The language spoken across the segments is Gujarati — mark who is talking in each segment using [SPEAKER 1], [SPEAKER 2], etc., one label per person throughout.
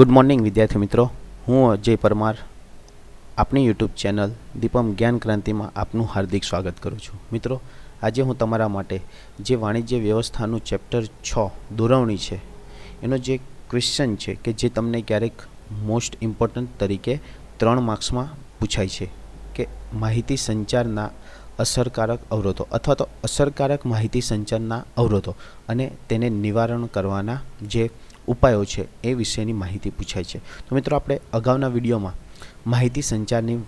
[SPEAKER 1] ગુડ મોર્નિંગ વિદ્યાર્થી મિત્રો હું અજય પરમાર આપની યુટ્યુબ ચેનલ દીપમ જ્ઞાન ક્રાંતિમાં આપનું હાર્દિક સ્વાગત કરું છું મિત્રો આજે હું તમારા માટે જે વાણિજ્ય વ્યવસ્થાનું ચેપ્ટર છ દોરવણી છે એનો જે ક્વેશ્ચન છે કે જે તમને ક્યારેક મોસ્ટ ઇમ્પોર્ટન્ટ તરીકે ત્રણ માર્ક્સમાં પૂછાય છે કે માહિતી સંચારના અસરકારક અવરોધો અથવા તો અસરકારક માહિતી સંચારના અવરોધો અને તેને નિવારણ કરવાના જે ઉપાયો છે એ વિશેની માહિતી પૂછાય છે તો મિત્રો આપણે અગાઉના વિડીયોમાં માહિતી સંચારની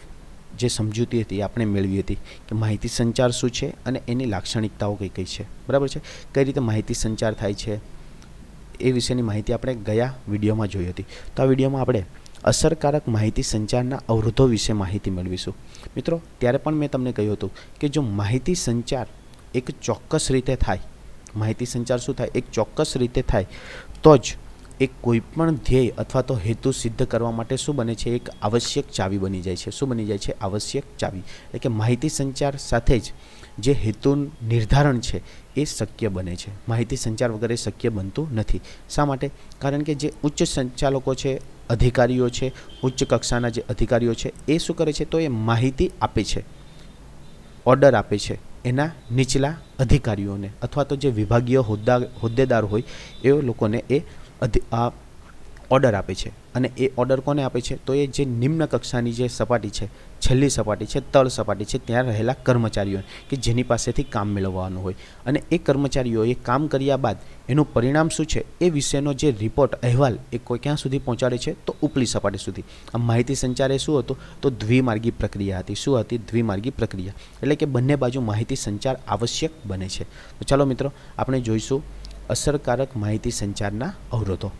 [SPEAKER 1] જે સમજૂતી હતી આપણે મેળવી હતી કે માહિતી સંચાર શું છે અને એની લાક્ષણિકતાઓ કઈ કઈ છે બરાબર છે કઈ રીતે માહિતી સંચાર થાય છે એ વિશેની માહિતી આપણે ગયા વિડીયોમાં જોઈ હતી તો આ વિડીયોમાં આપણે અસરકારક માહિતી સંચારના અવરોધો વિશે માહિતી મેળવીશું મિત્રો ત્યારે પણ મેં તમને કહ્યું હતું કે જો માહિતી સંચાર એક ચોક્કસ રીતે થાય માહિતી સંચાર શું થાય એક ચોક્કસ રીતે થાય તો જ એ કોઈપણ ધ્યેય અથવા તો હેતુ સિદ્ધ કરવા માટે શું બને છે એક આવશ્યક ચાવી બની જાય છે શું બની જાય છે આવશ્યક ચાવી એટલે કે માહિતી સંચાર સાથે જ જે હેતુ નિર્ધારણ છે એ શક્ય બને છે માહિતી સંચાર વગર એ શક્ય બનતું નથી શા માટે કારણ કે જે ઉચ્ચ સંચાલકો છે અધિકારીઓ છે ઉચ્ચ કક્ષાના જે અધિકારીઓ છે એ શું કરે છે તો એ માહિતી આપે છે ઓર્ડર આપે છે એના નીચલા અધિકારીઓને અથવા તો જે વિભાગીય હોદ્દા હોદ્દેદાર હોય એ લોકોને એ ઓર્ડર આપે છે અને એ ઓર્ડર કોને આપે છે તો એ જે નિમ્ન કક્ષાની જે સપાટી છે છેલ્લી સપાટી છે તળ સપાટી છે ત્યાં રહેલા કર્મચારીઓ કે જેની પાસેથી કામ મેળવવાનું હોય અને એ કર્મચારીઓએ કામ કર્યા બાદ એનું પરિણામ શું છે એ વિશેનો જે રિપોર્ટ અહેવાલ એ કોઈ ક્યાં સુધી પહોંચાડે છે તો ઉપલી સપાટી સુધી આ માહિતી સંચારે શું હતું તો દ્વિમાર્ગી પ્રક્રિયા હતી શું હતી દ્વિમાર્ગી પ્રક્રિયા એટલે કે બંને બાજુ માહિતી સંચાર આવશ્યક બને છે તો ચાલો મિત્રો આપણે જોઈશું અસરકારક માહિતી સંચારના અવરોધો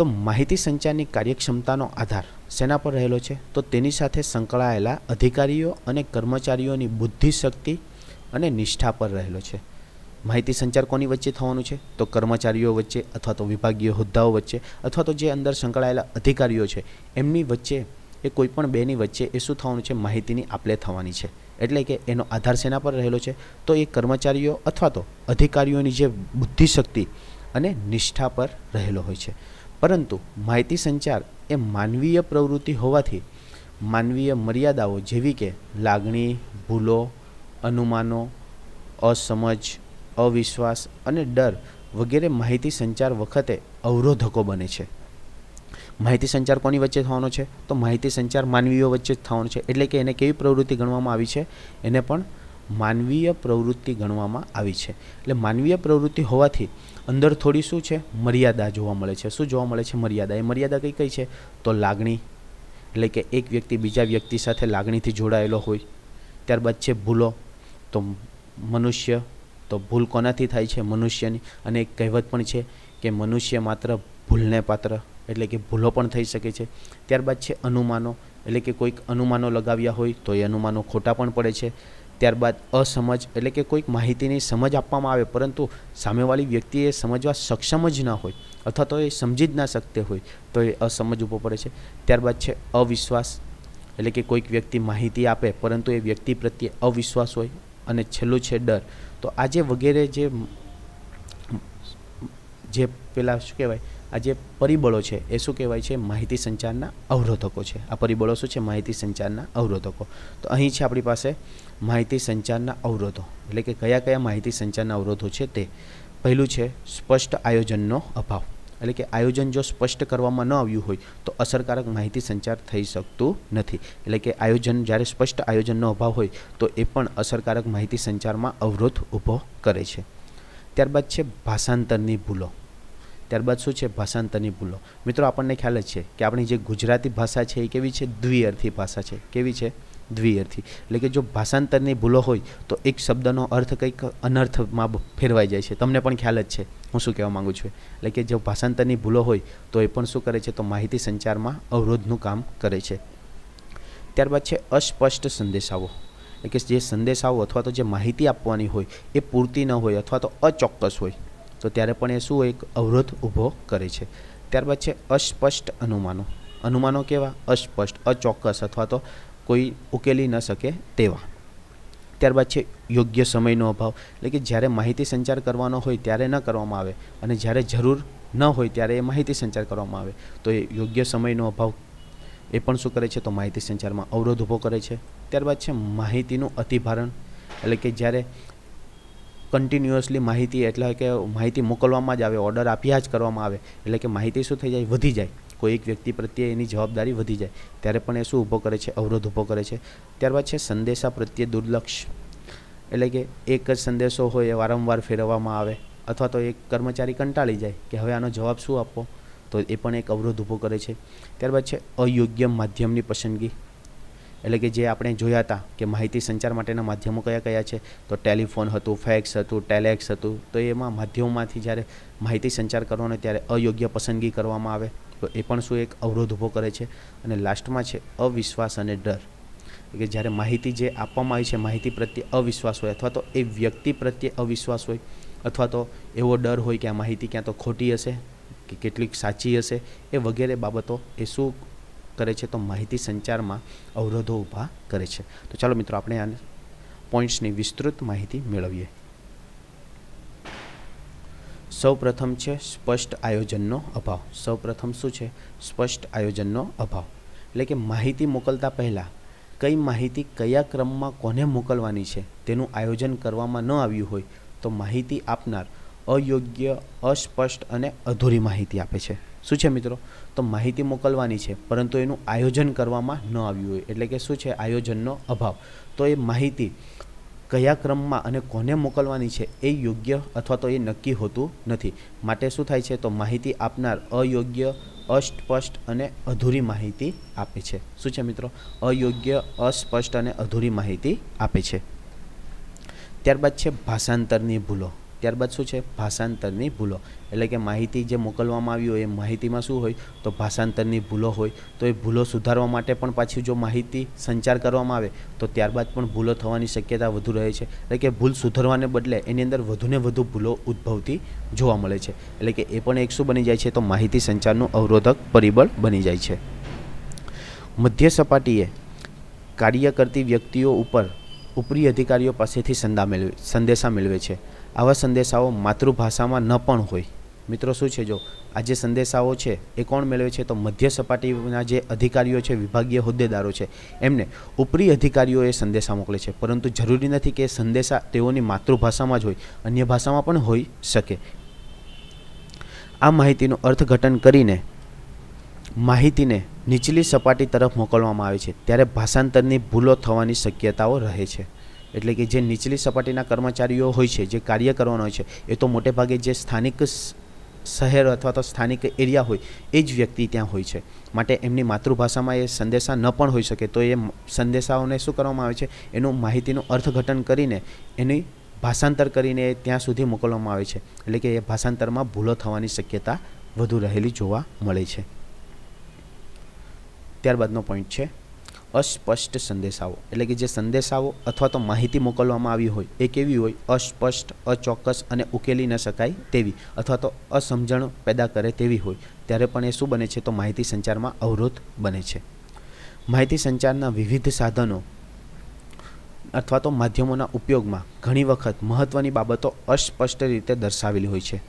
[SPEAKER 1] તો માહિતી સંચારની કાર્યક્ષમતાનો આધાર શેના પર રહેલો છે તો તેની સાથે સંકળાયેલા અધિકારીઓ અને કર્મચારીઓની બુદ્ધિશક્તિ અને નિષ્ઠા પર રહેલો છે માહિતી સંચાર કોની વચ્ચે થવાનું છે તો કર્મચારીઓ વચ્ચે અથવા તો વિભાગીય હોદ્દાઓ વચ્ચે અથવા તો જે અંદર સંકળાયેલા અધિકારીઓ છે એમની વચ્ચે એ કોઈપણ બેની વચ્ચે એ શું થવાનું છે માહિતીની આપલે થવાની છે એટલે કે એનો આધાર સેના પર રહેલો છે તો એ કર્મચારીઓ અથવા તો અધિકારીઓની જે બુદ્ધિશક્તિ અને નિષ્ઠા પર રહેલો હોય છે પરંતુ માહિતી સંચાર એ માનવીય પ્રવૃત્તિ હોવાથી માનવીય મર્યાદાઓ જેવી કે લાગણી ભૂલો અનુમાનો અસમજ અવિશ્વાસ અને ડર વગેરે માહિતી સંચાર વખતે અવરોધકો બને છે માહિતી સંચાર કોની વચ્ચે થવાનો છે તો માહિતી સંચાર માનવીઓ વચ્ચે જ થવાનો છે એટલે કે એને કેવી પ્રવૃત્તિ ગણવામાં આવી છે એને પણ માનવીય પ્રવૃત્તિ ગણવામાં આવી છે એટલે માનવીય પ્રવૃત્તિ હોવાથી અંદર થોડી શું છે મર્યાદા જોવા મળે છે શું જોવા મળે છે મર્યાદા એ મર્યાદા કઈ કઈ છે તો લાગણી એટલે કે એક વ્યક્તિ બીજા વ્યક્તિ સાથે લાગણીથી જોડાયેલો હોય ત્યારબાદ છે ભૂલો તો મનુષ્ય તો ભૂલ કોનાથી થાય છે મનુષ્યની અને એક કહેવત પણ છે કે મનુષ્ય માત્ર ભૂલને પાત્ર એટલે કે ભૂલો પણ થઈ શકે છે ત્યારબાદ છે અનુમાનો એટલે કે કોઈક અનુમાનો લગાવ્યા હોય તો એ અનુમાનો ખોટા પણ પડે છે ત્યારબાદ અસમજ એટલે કે કોઈક માહિતીની સમજ આપવામાં આવે પરંતુ સામેવાળી વ્યક્તિએ સમજવા સક્ષમ જ ના હોય અથવા તો એ સમજી જ ના શકતે હોય તો એ અસમજ ઊભો પડે છે ત્યારબાદ છે અવિશ્વાસ એટલે કે કોઈક વ્યક્તિ માહિતી આપે પરંતુ એ વ્યક્તિ પ્રત્યે અવિશ્વાસ હોય અને છેલ્લું છે ડર તો આજે વગેરે જે જે પેલા શું કહેવાય આ જે પરિબળો છે એ શું કહેવાય છે માહિતી સંચારના અવરોધકો છે આ પરિબળો શું છે માહિતી સંચારના અવરોધકો તો અહીં છે આપણી પાસે માહિતી સંચારના અવરોધો એટલે કે કયા કયા માહિતી સંચારના અવરોધો છે તે પહેલું છે સ્પષ્ટ આયોજનનો અભાવ એટલે કે આયોજન જો સ્પષ્ટ કરવામાં ન આવ્યું હોય તો અસરકારક માહિતી સંચાર થઈ શકતું નથી એટલે કે આયોજન જ્યારે સ્પષ્ટ આયોજનનો અભાવ હોય તો એ પણ અસરકારક માહિતી સંચારમાં અવરોધ ઊભો કરે છે ત્યારબાદ છે ભાષાંતરની ભૂલો ત્યારબાદ શું છે ભાષાંતરની ભૂલો મિત્રો આપણને ખ્યાલ જ છે કે આપણી જે ગુજરાતી ભાષા છે એ કેવી છે દ્વિઅર્થી ભાષા છે કેવી છે દ્વિઅર્થી એટલે કે જો ભાષાંતરની ભૂલો હોય તો એક શબ્દનો અર્થ કંઈક અનર્થમાં ફેરવાઈ જાય છે તમને પણ ખ્યાલ જ છે હું શું કહેવા માગું છું એટલે કે જો ભાષાંતરની ભૂલો હોય તો એ પણ શું કરે છે તો માહિતી સંચારમાં અવરોધનું કામ કરે છે ત્યારબાદ છે અસ્પષ્ટ સંદેશાઓ એટલે કે જે સંદેશાઓ અથવા તો જે માહિતી આપવાની હોય એ પૂરતી ન હોય અથવા તો અચોક્કસ હોય તો ત્યારે પણ એ શું એક અવરોધ ઊભો કરે છે ત્યારબાદ છે અસ્પષ્ટ અનુમાનો અનુમાનો કેવા અસ્પષ્ટ અચોક્કસ અથવા તો કોઈ ઉકેલી ન શકે તેવા ત્યારબાદ છે યોગ્ય સમયનો અભાવ એટલે કે જ્યારે માહિતી સંચાર કરવાનો હોય ત્યારે ન કરવામાં આવે અને જ્યારે જરૂર ન હોય ત્યારે એ માહિતી સંચાર કરવામાં આવે તો એ યોગ્ય સમયનો અભાવ એ પણ શું કરે છે તો માહિતી સંચારમાં અવરોધ ઊભો કરે છે ત્યારબાદ છે માહિતીનું અતિભારણ એટલે કે જ્યારે કન્ટિન્યુઅસલી માહિતી એટલે કે માહિતી મોકલવામાં જ આવે ઓર્ડર આપ્યા જ કરવામાં આવે એટલે કે માહિતી શું થઈ જાય વધી જાય કોઈ એક વ્યક્તિ પ્રત્યે એની જવાબદારી વધી જાય ત્યારે પણ એ શું ઊભો કરે છે અવરોધ ઊભો કરે છે ત્યારબાદ છે સંદેશા પ્રત્યે દુર્લક્ષ એટલે કે એક જ સંદેશો હોય એ વારંવાર ફેરવવામાં આવે અથવા તો એક કર્મચારી કંટાળી જાય કે હવે આનો જવાબ શું આપવો તો એ પણ એક અવરોધ ઊભો કરે છે ત્યારબાદ છે અયોગ્ય માધ્યમની પસંદગી એટલે કે જે આપણે જોયા હતા કે માહિતી સંચાર માટેના માધ્યમો કયા કયા છે તો ટેલિફોન હતું ફેક્સ હતું ટેલેક્સ હતું તો એમાં માધ્યમોમાંથી જ્યારે માહિતી સંચાર કરવાનો ત્યારે અયોગ્ય પસંદગી કરવામાં આવે તો એ પણ શું એક અવરોધ ઊભો કરે છે અને લાસ્ટમાં છે અવિશ્વાસ અને ડર કે જ્યારે માહિતી જે આપવામાં આવી છે માહિતી પ્રત્યે અવિશ્વાસ હોય અથવા તો એ વ્યક્તિ પ્રત્યે અવિશ્વાસ હોય અથવા તો એવો ડર હોય કે આ માહિતી ક્યાં તો ખોટી હશે કે કેટલીક સાચી હશે એ વગેરે બાબતો એ શું કરે છે તો માહિતી સંચારમાં અવરોધો ઊભા કરે છે તો ચાલો મિત્રો આપણે આ પોઈન્ટ્સની વિસ્તૃત માહિતી મેળવીએ સૌપ્રથમ છે સ્પષ્ટ આયોજનનો અભાવ સૌપ્રથમ શું છે સ્પષ્ટ આયોજનનો અભાવ એટલે કે માહિતી મોકલતા પહેલાં કઈ માહિતી કયા ક્રમમાં કોને મોકલવાની છે તેનું આયોજન કરવામાં ન આવ્યું હોય તો માહિતી આપનાર અયોગ્ય અસ્પષ્ટ અને અધૂરી માહિતી આપે છે શું છે મિત્રો તો માહિતી મોકલવાની છે પરંતુ એનું આયોજન કરવામાં ન આવ્યું હોય એટલે કે શું છે આયોજનનો અભાવ તો એ માહિતી કયા ક્રમમાં અને કોને મોકલવાની છે એ યોગ્ય અથવા તો એ નક્કી હોતું નથી માટે શું થાય છે તો માહિતી આપનાર અયોગ્ય અસ્પષ્ટ અને અધૂરી માહિતી આપે છે શું છે મિત્રો અયોગ્ય અસ્પષ્ટ અને અધૂરી માહિતી આપે છે ત્યારબાદ છે ભાષાંતરની ભૂલો ત્યારબાદ શું છે ભાષાંતરની ભૂલો એટલે કે માહિતી જે મોકલવામાં આવી હોય એ માહિતીમાં શું હોય તો ભાષાંતરની ભૂલો હોય તો એ ભૂલો સુધારવા માટે પણ પાછી જો માહિતી સંચાર કરવામાં આવે તો ત્યારબાદ પણ ભૂલો થવાની શક્યતા વધુ રહે છે એટલે કે ભૂલ સુધારવાને બદલે એની અંદર વધુને વધુ ભૂલો ઉદ્ભવતી જોવા મળે છે એટલે કે એ પણ એક શું બની જાય છે તો માહિતી સંચારનું અવરોધક પરિબળ બની જાય છે મધ્ય સપાટીએ કાર્ય કરતી વ્યક્તિઓ ઉપર ઉપરી અધિકારીઓ પાસેથી સંદા મેળવે સંદેશા મેળવે છે આવા સંદેશાઓ માતૃભાષામાં ન પણ હોય મિત્રો શું છે જો આ જે સંદેશાઓ છે એ કોણ મેળવે છે તો મધ્ય સપાટીના જે અધિકારીઓ છે વિભાગીય હોદ્દેદારો છે એમને ઉપરી અધિકારીઓએ સંદેશા મોકલે છે પરંતુ જરૂરી નથી કે સંદેશા તેઓની માતૃભાષામાં જ હોય અન્ય ભાષામાં પણ હોઈ શકે આ માહિતીનું અર્થઘટન કરીને માહિતીને નીચલી સપાટી તરફ મોકલવામાં આવે છે ત્યારે ભાષાંતરની ભૂલો થવાની શક્યતાઓ રહે છે એટલે કે જે નીચલી સપાટીના કર્મચારીઓ હોય છે જે કાર્ય કરવાનો હોય છે એ તો મોટે ભાગે જે સ્થાનિક શહેર અથવા તો સ્થાનિક એરિયા હોય એ જ વ્યક્તિ ત્યાં હોય છે માટે એમની માતૃભાષામાં એ સંદેશા ન પણ હોઈ શકે તો એ સંદેશાઓને શું કરવામાં આવે છે એનું માહિતીનું અર્થઘટન કરીને એની ભાષાંતર કરીને ત્યાં સુધી મોકલવામાં આવે છે એટલે કે એ ભાષાંતરમાં ભૂલો થવાની શક્યતા વધુ રહેલી જોવા મળે છે ત્યારબાદનો પોઈન્ટ છે અસ્પષ્ટ સંદેશાઓ એટલે કે જે સંદેશાઓ અથવા તો માહિતી મોકલવામાં આવી હોય એ કેવી હોય અસ્પષ્ટ અચોક્કસ અને ઉકેલી ન શકાય તેવી અથવા તો અસમજણ પેદા કરે તેવી હોય ત્યારે પણ એ શું બને છે તો માહિતી સંચારમાં અવરોધ બને છે માહિતી સંચારના વિવિધ સાધનો અથવા તો માધ્યમોના ઉપયોગમાં ઘણી વખત મહત્ત્વની બાબતો અસ્પષ્ટ રીતે દર્શાવેલી હોય છે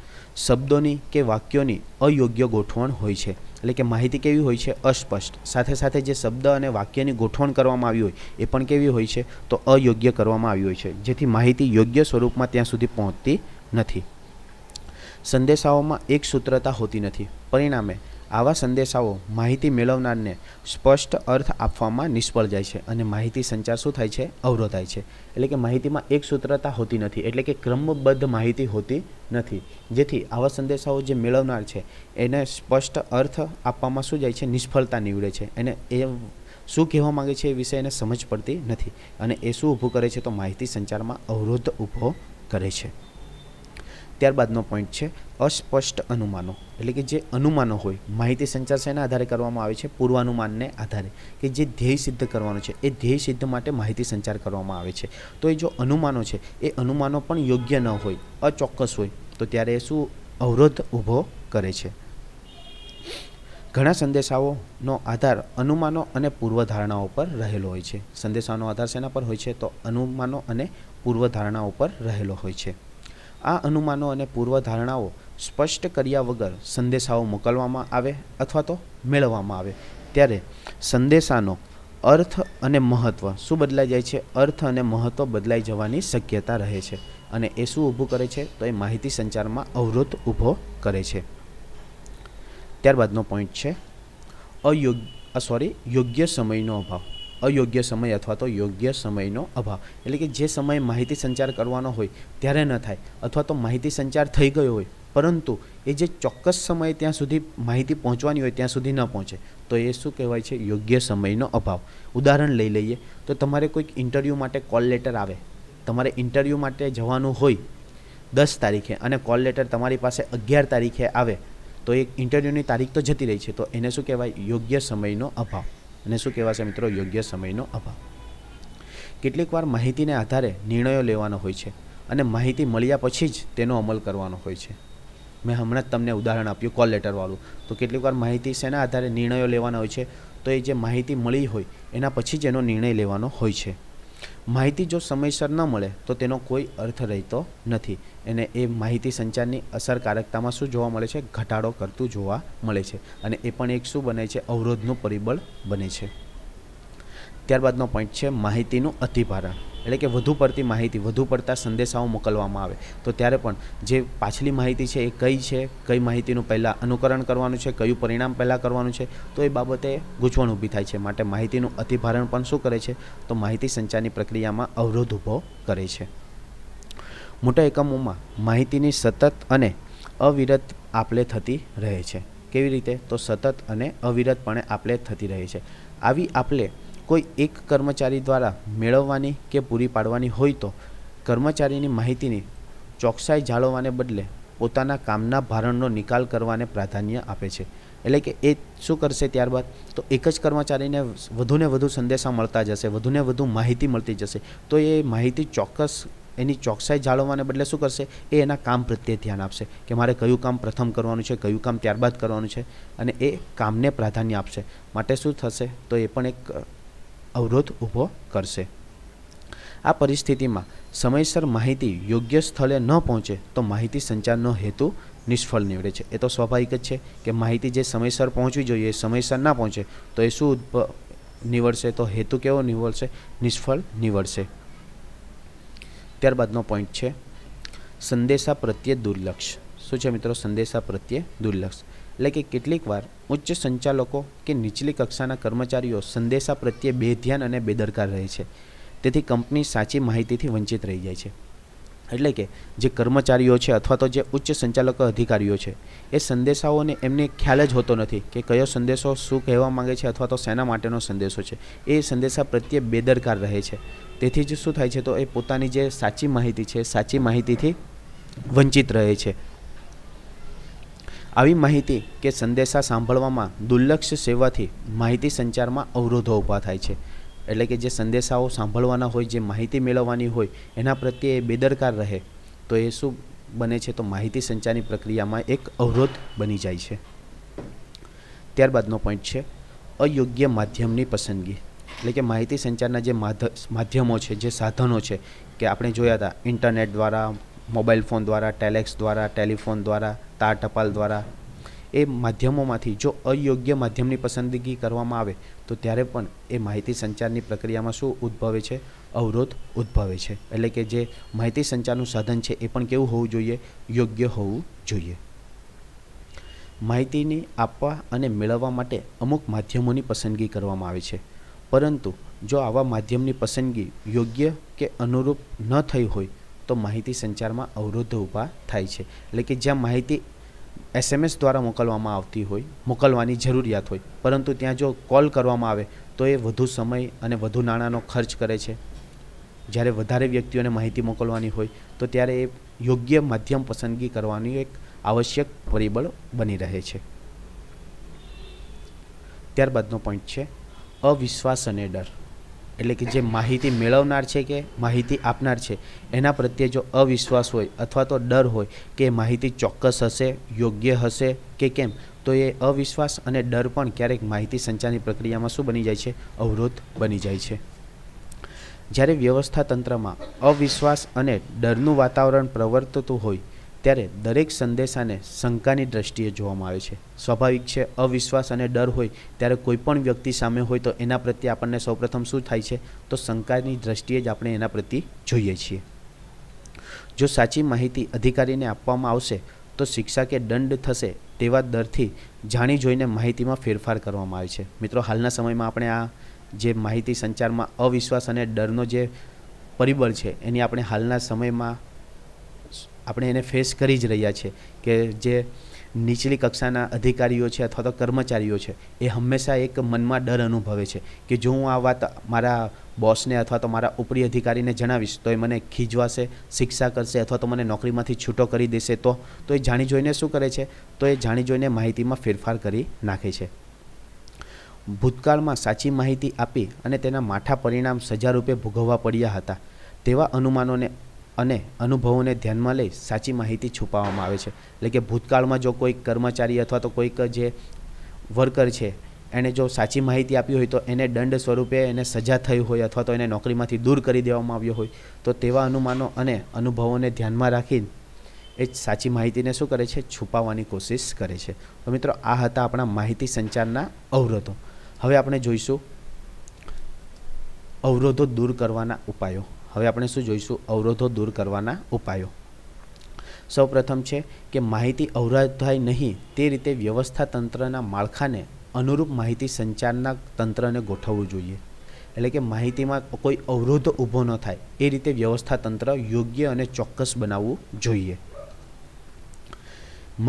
[SPEAKER 1] શબ્દોની કે વાક્યોની અયોગ્ય ગોઠવણ હોય છે એટલે કે માહિતી કેવી હોય છે અસ્પષ્ટ સાથે સાથે જે શબ્દ અને વાક્યની ગોઠવણ કરવામાં આવી હોય એ પણ કેવી હોય છે તો અયોગ્ય કરવામાં આવી હોય છે જેથી માહિતી યોગ્ય સ્વરૂપમાં ત્યાં સુધી પહોંચતી નથી સંદેશાઓમાં એક સૂત્રતા હોતી નથી પરિણામે આવા સંદેશાઓ માહિતી મેળવનારને સ્પષ્ટ અર્થ આપવામાં નિષ્ફળ જાય છે અને માહિતી સંચાર શું થાય છે અવરોધાય છે એટલે કે માહિતીમાં એક સૂત્રતા હોતી નથી એટલે કે ક્રમબદ્ધ માહિતી હોતી નથી જેથી આવા સંદેશાઓ જે મેળવનાર છે એને સ્પષ્ટ અર્થ આપવામાં શું જાય છે નિષ્ફળતા નીવડે છે એને એ શું કહેવા માગે છે એ વિશે એને સમજ પડતી નથી અને એ શું ઊભું કરે છે તો માહિતી સંચારમાં અવરોધ ઊભો કરે છે ત્યારબાદનો પોઈન્ટ છે અસ્પષ્ટ અનુમાનો એટલે કે જે અનુમાનો હોય માહિતી સંચાર શેના આધારે કરવામાં આવે છે પૂર્વાનુમાનને આધારે કે જે ધ્યેય સિદ્ધ કરવાનો છે એ ધ્યેય સિદ્ધ માટે માહિતી સંચાર કરવામાં આવે છે તો એ જો અનુમાનો છે એ અનુમાનો પણ યોગ્ય ન હોય અચોક્કસ હોય તો ત્યારે એ શું અવરોધ ઊભો કરે છે ઘણા સંદેશાઓનો આધાર અનુમાનો અને પૂર્વધારણાઓ પર રહેલો હોય છે સંદેશાનો આધાર શેના પર હોય છે તો અનુમાનો અને પૂર્વધારણાઓ પર રહેલો હોય છે આ અનુમાનો અને પૂર્વધારણાઓ સ્પષ્ટ કર્યા વગર સંદેશાઓ મોકલવામાં આવે અથવા તો મેળવવામાં આવે ત્યારે સંદેશાનો અર્થ અને મહત્ત્વ શું બદલાઈ જાય છે અર્થ અને મહત્ત્વ બદલાઈ જવાની શક્યતા રહે છે અને એ શું ઊભું કરે છે તો એ માહિતી સંચારમાં અવરોધ ઊભો કરે છે ત્યારબાદનો પોઈન્ટ છે અયોગ્ય સોરી યોગ્ય સમયનો અભાવ અયોગ્ય સમય અથવા તો યોગ્ય સમયનો અભાવ એટલે કે જે સમયે માહિતી સંચાર કરવાનો હોય ત્યારે ન થાય અથવા તો માહિતી સંચાર થઈ ગયો હોય પરંતુ એ જે ચોક્કસ સમયે ત્યાં સુધી માહિતી પહોંચવાની હોય ત્યાં સુધી ન પહોંચે તો એ શું કહેવાય છે યોગ્ય સમયનો અભાવ ઉદાહરણ લઈ લઈએ તો તમારે કોઈક ઇન્ટરવ્યૂ માટે કોલ લેટર આવે તમારે ઇન્ટરવ્યૂ માટે જવાનું હોય દસ તારીખે અને કોલ લેટર તમારી પાસે અગિયાર તારીખે આવે તો એક ઇન્ટરવ્યૂની તારીખ તો જતી રહી છે તો એને શું કહેવાય યોગ્ય સમયનો અભાવ અને શું કહેવાશે મિત્રો યોગ્ય સમયનો અભાવ કેટલીક વાર માહિતીને આધારે નિર્ણયો લેવાનો હોય છે અને માહિતી મળ્યા પછી જ તેનો અમલ કરવાનો હોય છે મેં હમણાં જ તમને ઉદાહરણ આપ્યું કોલ લેટરવાળું તો કેટલીક વાર માહિતી શેના આધારે નિર્ણયો લેવાના હોય છે તો એ જે માહિતી મળી હોય એના પછી જ એનો નિર્ણય લેવાનો હોય છે માહિતી જો સમયસર ન મળે તો તેનો કોઈ અર્થ રહેતો નથી એને એ માહિતી સંચારની અસરકારકતામાં શું જોવા મળે છે ઘટાડો કરતું જોવા મળે છે અને એ પણ એક શું બને છે અવરોધનું પરિબળ બને છે ત્યારબાદનો પોઈન્ટ છે માહિતીનું અધિભારણ એટલે કે વધુ પડતી માહિતી વધુ પડતા સંદેશાઓ મોકલવામાં આવે તો ત્યારે પણ જે પાછલી માહિતી છે એ કઈ છે કઈ માહિતીનું પહેલાં અનુકરણ કરવાનું છે કયું પરિણામ પહેલાં કરવાનું છે તો એ બાબતે ગૂંચવણ ઊભી થાય છે માટે માહિતીનું અતિભારણ પણ શું કરે છે તો માહિતી સંચારની પ્રક્રિયામાં અવરોધ ઊભો કરે છે મોટા એકમોમાં માહિતીની સતત અને અવિરત આપલે થતી રહે છે કેવી રીતે તો સતત અને અવિરતપણે આપલે થતી રહે છે આવી આપલે કોઈ એક કર્મચારી દ્વારા મેળવવાની કે પૂરી પાડવાની હોય તો કર્મચારીની માહિતીની ચોકસાઈ જાળવવાને બદલે પોતાના કામના ભારણનો નિકાલ કરવાને પ્રાધાન્ય આપે છે એટલે કે એ શું કરશે ત્યારબાદ તો એક જ કર્મચારીને વધુને વધુ સંદેશા મળતા જશે વધુને વધુ માહિતી મળતી જશે તો એ માહિતી ચોક્કસ એની ચોકસાઈ જાળવવાને બદલે શું કરશે એ એના કામ પ્રત્યે ધ્યાન આપશે કે મારે કયું કામ પ્રથમ કરવાનું છે કયું કામ ત્યારબાદ કરવાનું છે અને એ કામને પ્રાધાન્ય આપશે માટે શું થશે તો એ પણ એક અવરોધ ઊભો કરશે આ પરિસ્થિતિમાં સમયસર માહિતી યોગ્ય સ્થળે ન પહોંચે તો માહિતી સંચારનો હેતુ નિષ્ફળ નીવડે છે એ તો સ્વાભાવિક જ છે કે માહિતી જે સમયસર પહોંચવી જોઈએ સમયસર ના પહોંચે તો એ શું નીવડશે તો હેતુ કેવો નીવડશે નિષ્ફળ નીવડશે ત્યારબાદનો પોઈન્ટ છે સંદેશા પ્રત્યે દુર્લક્ષ શું છે મિત્રો સંદેશા પ્રત્યે દુર્લક્ષ એટલે કે કેટલીકવાર ઉચ્ચ સંચાલકો કે નીચલી કક્ષાના કર્મચારીઓ સંદેશા પ્રત્યે બેધ્યાન અને બેદરકાર રહે છે તેથી કંપની સાચી માહિતીથી વંચિત રહી જાય છે એટલે કે જે કર્મચારીઓ છે અથવા તો જે ઉચ્ચ સંચાલક અધિકારીઓ છે એ સંદેશાઓને એમને ખ્યાલ જ હોતો નથી કે કયો સંદેશો શું કહેવા માંગે છે અથવા તો શેના માટેનો સંદેશો છે એ સંદેશા પ્રત્યે બેદરકાર રહે છે તેથી જ શું થાય છે તો એ પોતાની જે સાચી માહિતી છે સાચી માહિતીથી વંચિત રહે છે આવી માહિતી કે સંદેશા સાંભળવામાં દુર્લક્ષ સેવાથી માહિતી સંચારમાં અવરોધો ઊભા થાય છે એટલે કે જે સંદેશાઓ સાંભળવાના હોય જે માહિતી મેળવવાની હોય એના પ્રત્યે એ બેદરકાર રહે તો એ શું બને છે તો માહિતી સંચારની પ્રક્રિયામાં એક અવરોધ બની જાય છે ત્યારબાદનો પોઈન્ટ છે અયોગ્ય માધ્યમની પસંદગી એટલે કે માહિતી સંચારના જે માધ્યમો છે જે સાધનો છે કે આપણે જોયા હતા ઇન્ટરનેટ દ્વારા મોબાઈલ ફોન દ્વારા ટેલેક્સ દ્વારા ટેલિફોન દ્વારા તાર ટપાલ દ્વારા એ માધ્યમોમાંથી જો અયોગ્ય માધ્યમની પસંદગી કરવામાં આવે તો ત્યારે પણ એ માહિતી સંચારની પ્રક્રિયામાં શું ઉદ્ભવે છે અવરોધ ઉદ્ભવે છે એટલે કે જે માહિતી સંચારનું સાધન છે એ પણ કેવું હોવું જોઈએ યોગ્ય હોવું જોઈએ માહિતીની આપવા અને મેળવવા માટે અમુક માધ્યમોની પસંદગી કરવામાં આવે છે પરંતુ જો આવા માધ્યમની પસંદગી યોગ્ય કે અનુરૂપ ન થઈ હોય તો માહિતી સંચારમાં અવરોધ ઊભા થાય છે એટલે કે જ્યાં માહિતી એસએમએસ દ્વારા મોકલવામાં આવતી હોય મોકલવાની જરૂરિયાત હોય પરંતુ ત્યાં જો કોલ કરવામાં આવે તો એ વધુ સમય અને વધુ નાણાંનો ખર્ચ કરે છે જ્યારે વધારે વ્યક્તિઓને માહિતી મોકલવાની હોય તો ત્યારે એ યોગ્ય માધ્યમ પસંદગી કરવાની એક આવશ્યક પરિબળ બની રહે છે ત્યારબાદનો પોઈન્ટ છે અવિશ્વાસ અને ડર એટલે કે જે માહિતી મેળવનાર છે કે માહિતી આપનાર છે એના પ્રત્યે જો અવિશ્વાસ હોય અથવા તો ડર હોય કે માહિતી ચોક્કસ હશે યોગ્ય હશે કે કેમ તો એ અવિશ્વાસ અને ડર પણ ક્યારેક માહિતી સંચારની પ્રક્રિયામાં શું બની જાય છે અવરોધ બની જાય છે જ્યારે વ્યવસ્થા તંત્રમાં અવિશ્વાસ અને ડરનું વાતાવરણ પ્રવર્તતું હોય ત્યારે દરેક સંદેશાને શંકાની દ્રષ્ટિએ જોવામાં આવે છે સ્વાભાવિક છે અવિશ્વાસ અને ડર હોય ત્યારે કોઈપણ વ્યક્તિ સામે હોય તો એના પ્રત્યે આપણને સૌપ્રથમ શું થાય છે તો શંકાની દ્રષ્ટિએ જ આપણે એના પ્રત્યે જોઈએ છીએ જો સાચી માહિતી અધિકારીને આપવામાં આવશે તો શિક્ષા કે દંડ થશે તેવા દરથી જાણી જોઈને માહિતીમાં ફેરફાર કરવામાં આવે છે મિત્રો હાલના સમયમાં આપણે આ જે માહિતી સંચારમાં અવિશ્વાસ અને ડરનો જે પરિબળ છે એની આપણે હાલના સમયમાં આપણે એને ફેસ કરી જ રહ્યા છીએ કે જે નીચલી કક્ષાના અધિકારીઓ છે અથવા તો કર્મચારીઓ છે એ હંમેશા એક મનમાં ડર અનુભવે છે કે જો હું આ વાત મારા બોસને અથવા તો મારા ઉપરી અધિકારીને જણાવીશ તો એ મને ખીજવાશે શિક્ષા કરશે અથવા તો મને નોકરીમાંથી છૂટો કરી દેશે તો તો એ જાણી જોઈને શું કરે છે તો એ જાણી જોઈને માહિતીમાં ફેરફાર કરી નાખે છે ભૂતકાળમાં સાચી માહિતી આપી અને તેના માઠા પરિણામ સજારૂપે ભોગવવા પડ્યા હતા તેવા અનુમાનોને અને અનુભવોને ધ્યાનમાં લઈ સાચી માહિતી છુપાવવામાં આવે છે એટલે કે ભૂતકાળમાં જો કોઈ કર્મચારી અથવા તો કોઈક જે વર્કર છે એણે જો સાચી માહિતી આપી હોય તો એને દંડ સ્વરૂપે એને સજા થઈ હોય અથવા તો એને નોકરીમાંથી દૂર કરી દેવામાં આવ્યો હોય તો તેવા અનુમાનો અને અનુભવોને ધ્યાનમાં રાખી એ સાચી માહિતીને શું કરે છે છુપાવવાની કોશિશ કરે છે તો મિત્રો આ હતા આપણા માહિતી સંચારના અવરોધો હવે આપણે જોઈશું અવરોધો દૂર કરવાના ઉપાયો હવે આપણે શું જોઈશું અવરોધો દૂર કરવાના ઉપાયો સૌપ્રથમ છે કે માહિતી અવરોધ થાય નહીં તે રીતે વ્યવસ્થા તંત્રના માળખાને અનુરૂપ માહિતી સંચારના તંત્રને ગોઠવવું જોઈએ એટલે કે માહિતીમાં કોઈ અવરોધ ઊભો ન થાય એ રીતે વ્યવસ્થા તંત્ર યોગ્ય અને ચોક્કસ બનાવવું જોઈએ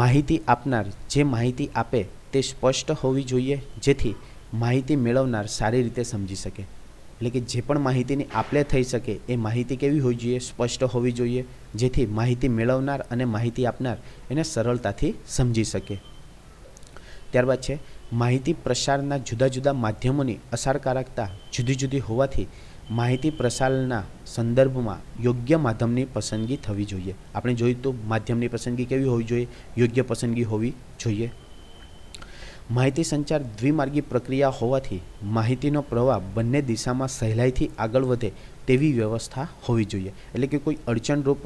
[SPEAKER 1] માહિતી આપનાર જે માહિતી આપે તે સ્પષ્ટ હોવી જોઈએ જેથી માહિતી મેળવનાર સારી રીતે સમજી શકે એટલે કે જે પણ માહિતીની આપ લે થઈ શકે એ માહિતી કેવી હોવી જોઈએ સ્પષ્ટ હોવી જોઈએ જેથી માહિતી મેળવનાર અને માહિતી આપનાર એને સરળતાથી સમજી શકે ત્યારબાદ છે માહિતી પ્રસારના જુદા જુદા માધ્યમોની અસરકારકતા જુદી જુદી હોવાથી માહિતી પ્રસારના સંદર્ભમાં યોગ્ય માધ્યમની પસંદગી થવી જોઈએ આપણે જોયું તો માધ્યમની પસંદગી કેવી હોવી જોઈએ યોગ્ય પસંદગી હોવી જોઈએ માહિતી સંચાર દ્વિમાર્ગી પ્રક્રિયા હોવાથી માહિતીનો પ્રવાહ બંને દિશામાં સહેલાઈથી આગળ વધે તેવી વ્યવસ્થા હોવી જોઈએ એટલે કે કોઈ અડચણરૂપ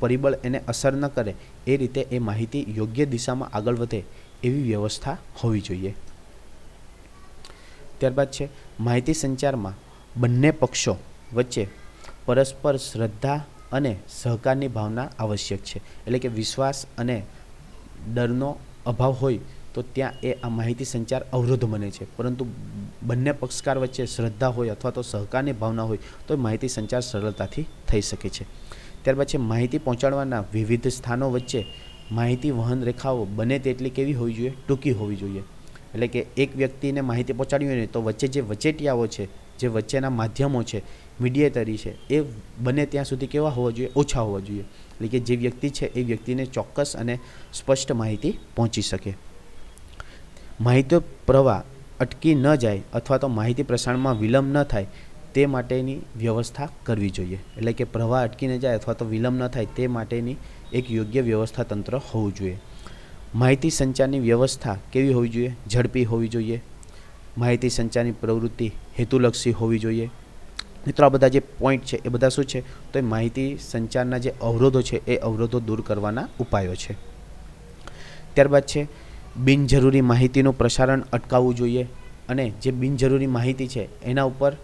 [SPEAKER 1] પરિબળ એને અસર ન કરે એ રીતે એ માહિતી યોગ્ય દિશામાં આગળ વધે એવી વ્યવસ્થા હોવી જોઈએ ત્યારબાદ છે માહિતી સંચારમાં બંને પક્ષો વચ્ચે પરસ્પર શ્રદ્ધા અને સહકારની ભાવના આવશ્યક છે એટલે કે વિશ્વાસ અને ડરનો અભાવ હોય તો ત્યાં એ આ માહિતી સંચાર અવરોધ બને છે પરંતુ બંને પક્ષકાર વચ્ચે શ્રદ્ધા હોય અથવા તો સહકારની ભાવના હોય તો માહિતી સંચાર સરળતાથી થઈ શકે છે ત્યારબાદ છે માહિતી પહોંચાડવાના વિવિધ સ્થાનો વચ્ચે માહિતી વહન રેખાઓ બને તેટલી કેવી હોવી જોઈએ ટૂંકી હોવી જોઈએ એટલે કે એક વ્યક્તિને માહિતી પહોંચાડવી હોય ને તો વચ્ચે જે વચેટિયાઓ છે જે વચ્ચેના માધ્યમો છે મીડિયેટરી છે એ બને ત્યાં સુધી કેવા હોવા જોઈએ ઓછા હોવા જોઈએ એટલે કે જે વ્યક્તિ છે એ વ્યક્તિને ચોક્કસ અને સ્પષ્ટ માહિતી પહોંચી શકે માહિતી પ્રવાહ અટકી ન જાય અથવા તો માહિતી પ્રસારણમાં વિલંબ ન થાય તે માટેની વ્યવસ્થા કરવી જોઈએ એટલે કે પ્રવાહ અટકી ન જાય અથવા તો વિલંબ ન થાય તે માટેની એક યોગ્ય વ્યવસ્થા તંત્ર હોવું જોઈએ માહિતી સંચારની વ્યવસ્થા કેવી હોવી જોઈએ ઝડપી હોવી જોઈએ માહિતી સંચારની પ્રવૃત્તિ હેતુલક્ષી હોવી જોઈએ મિત્રો આ બધા જે પોઈન્ટ છે એ બધા શું છે તો એ માહિતી સંચારના જે અવરોધો છે એ અવરોધો દૂર કરવાના ઉપાયો છે ત્યારબાદ છે બિનજરૂરી માહિતીનું પ્રસારણ અટકાવવું જોઈએ અને જે બિનજરૂરી માહિતી છે એના ઉપર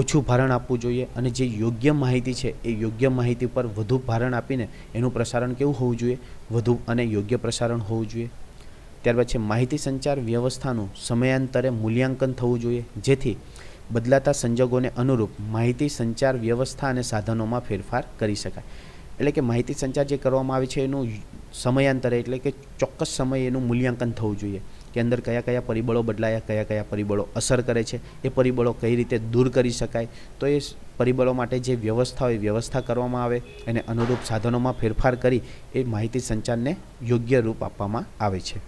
[SPEAKER 1] ઓછું ભારણ આપવું જોઈએ અને જે યોગ્ય માહિતી છે એ યોગ્ય માહિતી ઉપર વધુ ભારણ આપીને એનું પ્રસારણ કેવું હોવું જોઈએ વધુ અને યોગ્ય પ્રસારણ હોવું જોઈએ ત્યારબાદ છે માહિતી સંચાર વ્યવસ્થાનું સમયાંતરે મૂલ્યાંકન થવું જોઈએ જેથી બદલાતા સંજોગોને અનુરૂપ માહિતી સંચાર વ્યવસ્થા અને સાધનોમાં ફેરફાર કરી શકાય એટલે કે માહિતી સંચાર જે કરવામાં આવે છે એનું સમયાંતરે એટલે કે ચોક્કસ સમયે એનું મૂલ્યાંકન થવું જોઈએ કે અંદર કયા કયા પરિબળો બદલાયા કયા કયા પરિબળો અસર કરે છે એ પરિબળો કઈ રીતે દૂર કરી શકાય તો એ પરિબળો માટે જે વ્યવસ્થા હોય વ્યવસ્થા કરવામાં આવે એને અનુરૂપ સાધનોમાં ફેરફાર કરી એ માહિતી સંચારને યોગ્ય રૂપ આપવામાં આવે છે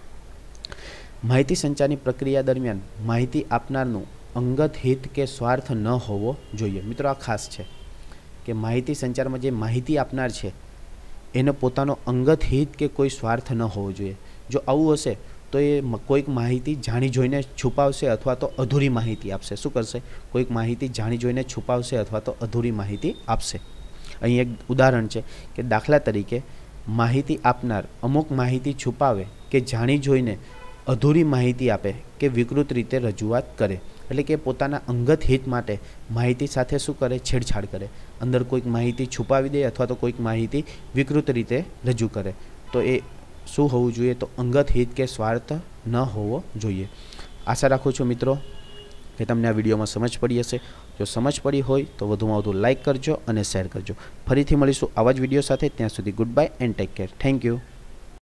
[SPEAKER 1] માહિતી સંચારની પ્રક્રિયા દરમિયાન માહિતી આપનારનું અંગત હિત કે સ્વાર્થ ન હોવો જોઈએ મિત્રો આ ખાસ છે કે માહિતી સંચારમાં જે માહિતી આપનાર છે એને પોતાનો અંગત હિત કે કોઈ સ્વાર્થ ન હોવો જોઈએ જો આવું હશે તો એ કોઈક માહિતી જાણી જોઈને છુપાવશે અથવા તો અધૂરી માહિતી આપશે શું કરશે કોઈક માહિતી જાણી જોઈને છુપાવશે અથવા તો અધૂરી માહિતી આપશે અહીં એક ઉદાહરણ છે કે દાખલા તરીકે માહિતી આપનાર અમુક માહિતી છુપાવે કે જાણી જોઈને અધૂરી માહિતી આપે કે વિકૃત રીતે રજૂઆત કરે એટલે કે પોતાનો અંગત હિત માટે માહિતી સાથે શું કરે છેડછાડ કરે અંદર કોઈક માહિતી છુપાવી દે અથવા તો કોઈક માહિતી વિકૃત રીતે રજૂ કરે તો એ શું હોવું જોઈએ તો અંગત હિત કે સ્વાર્થ ન હોવો જોઈએ આશા રાખું છું મિત્રો કે તમને આ વિડિયોમાં સમજ પડી હશે જો સમજ પડી હોય તો વધુમાં વધુ લાઈક કરજો અને શેર કરજો ફરીથી મળીશું આવા જ વિડિયો સાથે ત્યાં સુધી goodbye and take care thank you